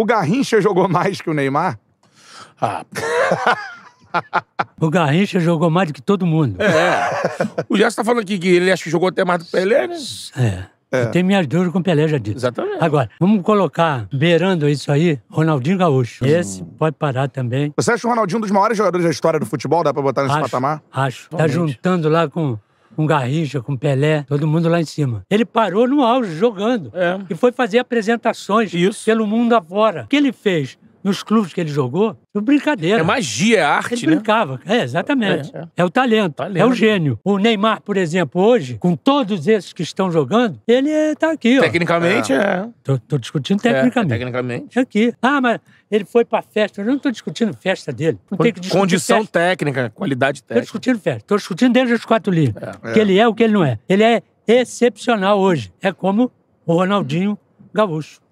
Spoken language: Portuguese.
O Garrincha jogou mais que o Neymar? Ah. o Garrincha jogou mais do que todo mundo. É. O Gerson tá falando aqui que ele acha que jogou até mais do que Pelé, né? É. é. É. Eu tenho minhas dúvidas com o Pelé já disse. Exatamente. Agora, vamos colocar, beirando isso aí, Ronaldinho Gaúcho. Hum. Esse pode parar também. Você acha o Ronaldinho um dos maiores jogadores da história do futebol? Dá pra botar nesse acho, patamar? Acho. Tá Totalmente. Tá juntando lá com com Garrincha, com Pelé, todo mundo lá em cima. Ele parou no auge, jogando. É. E foi fazer apresentações Isso. pelo mundo afora. O que ele fez? nos clubes que ele jogou, é brincadeira. É magia, é arte, ele né? brincava, é, exatamente. É, é. é o talento, talento, é o gênio. O Neymar, por exemplo, hoje, com todos esses que estão jogando, ele está aqui, ó. Tecnicamente, é. é. Tô, tô discutindo tecnicamente. É, tecnicamente. Tá aqui. Ah, mas ele foi pra festa. Eu não estou discutindo festa dele. Não tem que discutir Condição festa. técnica, qualidade técnica. Tô discutindo festa. Tô discutindo desde os quatro livros. É, que ele é, o que ele não é. Ele é excepcional hoje. É como o Ronaldinho Gaúcho.